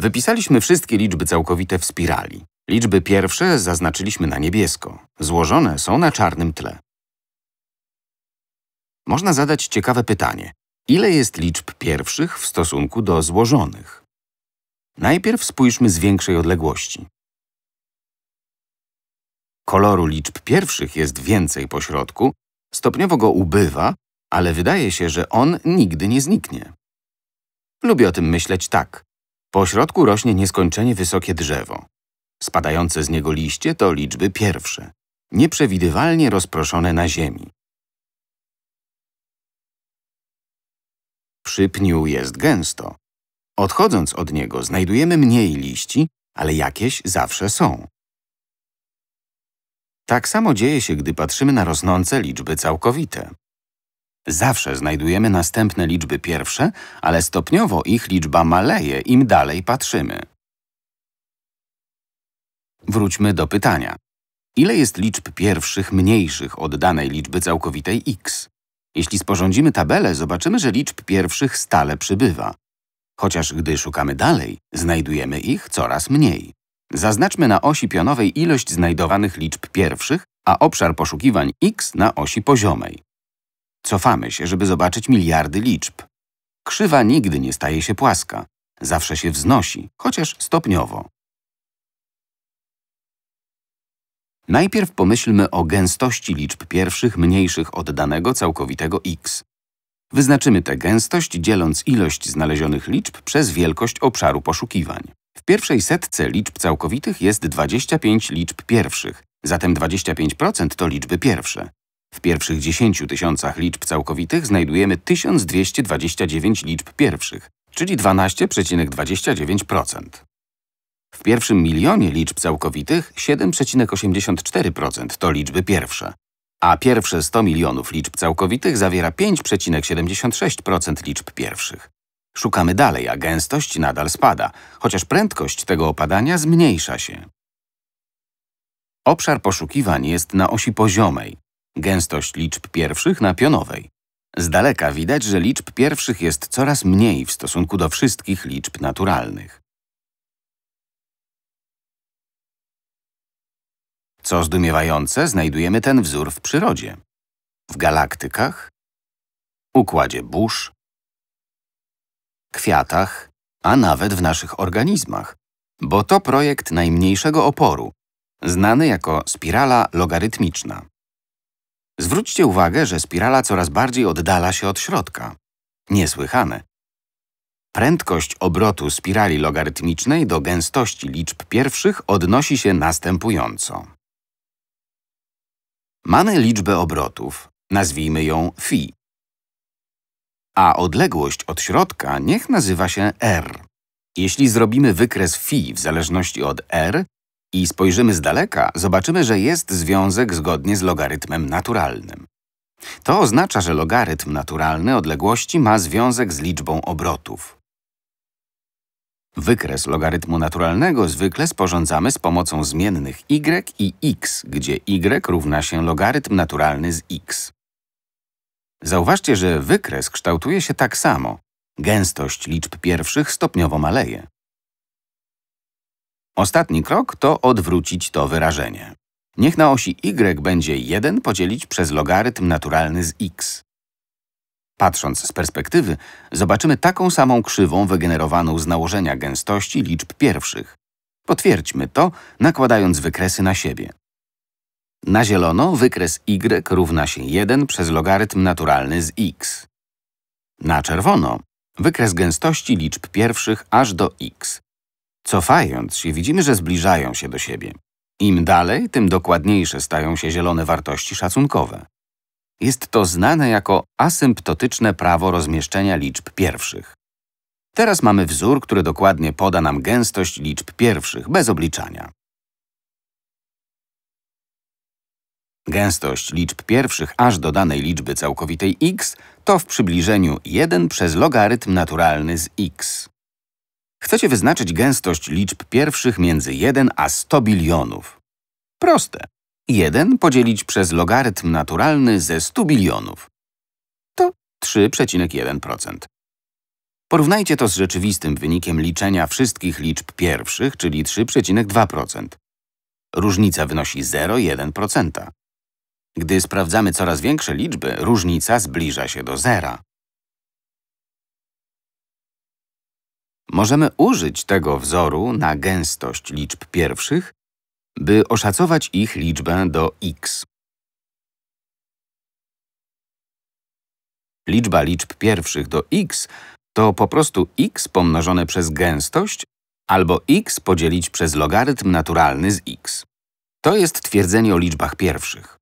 Wypisaliśmy wszystkie liczby całkowite w spirali. Liczby pierwsze zaznaczyliśmy na niebiesko. Złożone są na czarnym tle. Można zadać ciekawe pytanie. Ile jest liczb pierwszych w stosunku do złożonych? Najpierw spójrzmy z większej odległości. Koloru liczb pierwszych jest więcej po środku, stopniowo go ubywa, ale wydaje się, że on nigdy nie zniknie. Lubię o tym myśleć tak. Po środku rośnie nieskończenie wysokie drzewo. Spadające z niego liście to liczby pierwsze, nieprzewidywalnie rozproszone na ziemi. Przy pniu jest gęsto. Odchodząc od niego znajdujemy mniej liści, ale jakieś zawsze są. Tak samo dzieje się, gdy patrzymy na rosnące liczby całkowite. Zawsze znajdujemy następne liczby pierwsze, ale stopniowo ich liczba maleje, im dalej patrzymy. Wróćmy do pytania. Ile jest liczb pierwszych mniejszych od danej liczby całkowitej x? Jeśli sporządzimy tabelę, zobaczymy, że liczb pierwszych stale przybywa. Chociaż gdy szukamy dalej, znajdujemy ich coraz mniej. Zaznaczmy na osi pionowej ilość znajdowanych liczb pierwszych, a obszar poszukiwań x na osi poziomej. Cofamy się, żeby zobaczyć miliardy liczb. Krzywa nigdy nie staje się płaska. Zawsze się wznosi, chociaż stopniowo. Najpierw pomyślmy o gęstości liczb pierwszych mniejszych od danego całkowitego x. Wyznaczymy tę gęstość, dzieląc ilość znalezionych liczb przez wielkość obszaru poszukiwań. W pierwszej setce liczb całkowitych jest 25 liczb pierwszych, zatem 25% to liczby pierwsze. W pierwszych 10 tysiącach liczb całkowitych znajdujemy 1229 liczb pierwszych, czyli 12,29%. W pierwszym milionie liczb całkowitych 7,84% to liczby pierwsze, a pierwsze 100 milionów liczb całkowitych zawiera 5,76% liczb pierwszych. Szukamy dalej, a gęstość nadal spada, chociaż prędkość tego opadania zmniejsza się. Obszar poszukiwań jest na osi poziomej, gęstość liczb pierwszych na pionowej. Z daleka widać, że liczb pierwszych jest coraz mniej w stosunku do wszystkich liczb naturalnych. Co zdumiewające, znajdujemy ten wzór w przyrodzie. W galaktykach, układzie burz, kwiatach, a nawet w naszych organizmach, bo to projekt najmniejszego oporu, znany jako spirala logarytmiczna. Zwróćcie uwagę, że spirala coraz bardziej oddala się od środka. Niesłychane. Prędkość obrotu spirali logarytmicznej do gęstości liczb pierwszych odnosi się następująco. Mamy liczbę obrotów, nazwijmy ją φ, a odległość od środka niech nazywa się r. Jeśli zrobimy wykres φ w zależności od r, i spojrzymy z daleka, zobaczymy, że jest związek zgodnie z logarytmem naturalnym. To oznacza, że logarytm naturalny odległości ma związek z liczbą obrotów. Wykres logarytmu naturalnego zwykle sporządzamy z pomocą zmiennych y i x, gdzie y równa się logarytm naturalny z x. Zauważcie, że wykres kształtuje się tak samo. Gęstość liczb pierwszych stopniowo maleje. Ostatni krok to odwrócić to wyrażenie. Niech na osi y będzie 1 podzielić przez logarytm naturalny z x. Patrząc z perspektywy, zobaczymy taką samą krzywą wygenerowaną z nałożenia gęstości liczb pierwszych. Potwierdźmy to, nakładając wykresy na siebie. Na zielono wykres y równa się 1 przez logarytm naturalny z x. Na czerwono wykres gęstości liczb pierwszych aż do x. Cofając się, widzimy, że zbliżają się do siebie. Im dalej, tym dokładniejsze stają się zielone wartości szacunkowe. Jest to znane jako asymptotyczne prawo rozmieszczenia liczb pierwszych. Teraz mamy wzór, który dokładnie poda nam gęstość liczb pierwszych, bez obliczania. Gęstość liczb pierwszych aż do danej liczby całkowitej x to w przybliżeniu 1 przez logarytm naturalny z x. Chcecie wyznaczyć gęstość liczb pierwszych między 1 a 100 bilionów. Proste. 1 podzielić przez logarytm naturalny ze 100 bilionów. To 3,1%. Porównajcie to z rzeczywistym wynikiem liczenia wszystkich liczb pierwszych, czyli 3,2%. Różnica wynosi 0,1%. Gdy sprawdzamy coraz większe liczby, różnica zbliża się do zera. Możemy użyć tego wzoru na gęstość liczb pierwszych, by oszacować ich liczbę do x. Liczba liczb pierwszych do x to po prostu x pomnożone przez gęstość albo x podzielić przez logarytm naturalny z x. To jest twierdzenie o liczbach pierwszych.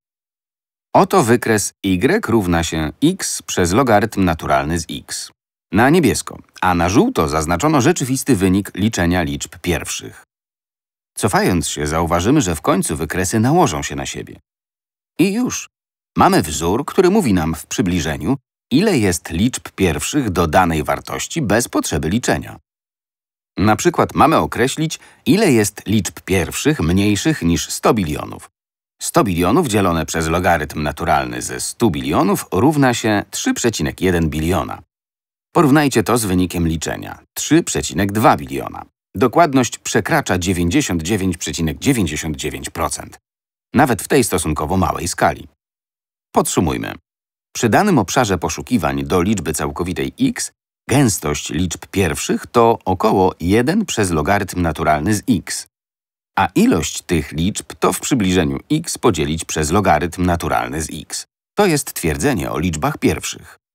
Oto wykres y równa się x przez logarytm naturalny z x. Na niebiesko, a na żółto zaznaczono rzeczywisty wynik liczenia liczb pierwszych. Cofając się, zauważymy, że w końcu wykresy nałożą się na siebie. I już. Mamy wzór, który mówi nam w przybliżeniu, ile jest liczb pierwszych do danej wartości bez potrzeby liczenia. Na przykład mamy określić, ile jest liczb pierwszych mniejszych niż 100 bilionów. 100 bilionów dzielone przez logarytm naturalny ze 100 bilionów równa się 3,1 biliona. Porównajcie to z wynikiem liczenia 3,2 biliona. Dokładność przekracza 99,99%. ,99%, nawet w tej stosunkowo małej skali. Podsumujmy. Przy danym obszarze poszukiwań do liczby całkowitej x gęstość liczb pierwszych to około 1 przez logarytm naturalny z x, a ilość tych liczb to w przybliżeniu x podzielić przez logarytm naturalny z x. To jest twierdzenie o liczbach pierwszych.